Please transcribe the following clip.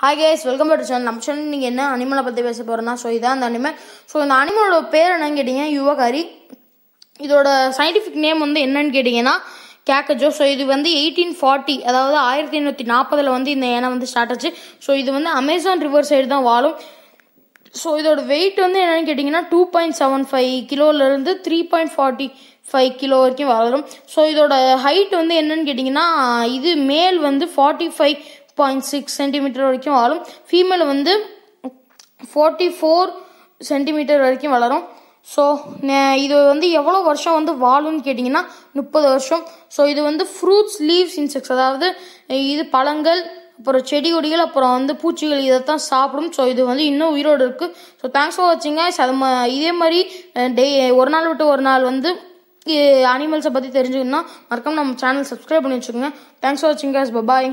hi guys welcome back channel நம்ம channel நீங்கள் என்ன அனிமலை பற்றி பேச போகிறோம்னா ஸோ இதான் அந்த அனிமல் ஸோ இந்த அனிமலோட பேர் என்னன்னு கேட்டிங்க யுவகாரி இதோட சயின்டிஃபிக் நேம் வந்து என்னன்னு கேட்டிங்கன்னா கேக்கஜோ ஸோ இது வந்து எயிட்டீன் ஃபார்ட்டி அதாவது ஆயிரத்தி எண்ணூற்றி நாற்பதில் வந்து இந்த ஏனை வந்து ஸ்டார்ட் ஆச்சு ஸோ இது வந்து அமேசான் ரிவர் சைடு தான் வாழும் ஸோ இதோட வெயிட் வந்து என்னென்னு கேட்டிங்கன்னா டூ பாயிண்ட் செவன் ஃபைவ் கிலோலேருந்து three point forty five kilo வரைக்கும் வளரும் ஸோ இதோட ஹைட் வந்து என்னன்னு கேட்டிங்கன்னா இது மேல் வந்து forty five point six centimetre வரைக்கும் வளரும் ஃபீமேல் வந்து ஃபோர்ட்டி ஃபோர் சென்டிமீட்டர் வரைக்கும் வளரும் ஸோ இது வந்து எவ்வளோ வருஷம் வந்து வாழும்னு கேட்டிங்கன்னா முப்பது வருஷம் ஸோ இது வந்து ஃப்ரூட்ஸ் லீவ்ஸ் இன்செக்ட்ஸ் அதாவது இது பழங்கள் அப்புறம் செடி கொடிகள் அப்புறம் வந்து பூச்சிகள் இதை தான் சாப்பிடும் ஸோ இது வந்து இன்னும் உயிரோடு இருக்குது ஸோ தேங்க்ஸ் ஃபார் வாட்சிங்க அது இதே மாதிரி டெய் ஒரு நாள் விட்டு ஒரு நாள் வந்து அனிமல்ஸை பற்றி தெரிஞ்சுக்கணும்னா மறக்காம நம்ம சேனல் சப்ஸ்கிரைப் பண்ணி வச்சுக்கோங்க தேங்க்ஸ் ஃபார் வாட்சிங் கேஸ் பபாய்